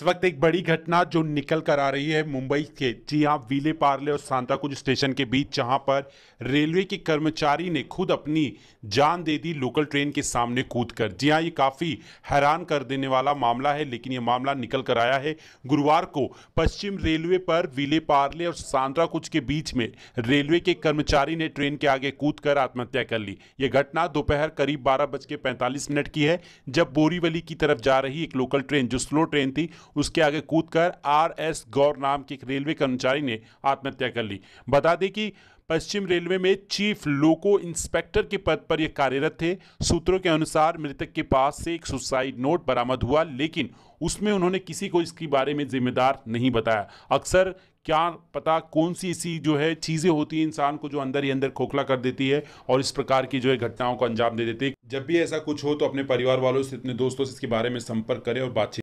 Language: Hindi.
इस वक्त एक बड़ी घटना जो निकल कर आ रही है मुंबई के जी हाँ वीले पार्ले और कुछ स्टेशन के बीच जहां पर रेलवे के कर्मचारी ने खुद अपनी जान दे दी लोकल ट्रेन के सामने कूद कर जी हाँ ये काफ़ी हैरान कर देने वाला मामला है लेकिन ये मामला निकल कर आया है गुरुवार को पश्चिम रेलवे पर वीले पार्ले और कुछ के बीच में रेलवे के कर्मचारी ने ट्रेन के आगे कूद कर आत्महत्या कर ली ये घटना दोपहर करीब बारह बज के पैंतालीस मिनट की है जब बोरीवली की तरफ जा रही एक लोकल ट्रेन जो स्लो ट्रेन थी उसके आगे कूदकर आरएस गौर नाम के एक रेलवे कर्मचारी ने आत्महत्या कर ली बता दें कि पश्चिम रेलवे में चीफ लोको इंस्पेक्टर के पद पर यह कार्यरत थे सूत्रों के अनुसार मृतक के पास से एक सुसाइड नोट बरामद हुआ लेकिन उसमें उन्होंने किसी को इसके बारे में जिम्मेदार नहीं बताया अक्सर क्या पता कौन सी ऐसी जो है चीज़ें होती हैं इंसान को जो अंदर ही अंदर खोखला कर देती है और इस प्रकार की जो है घटनाओं को अंजाम दे देती है जब भी ऐसा कुछ हो तो अपने परिवार वालों से अपने दोस्तों से इसके बारे में संपर्क करें और बातचीत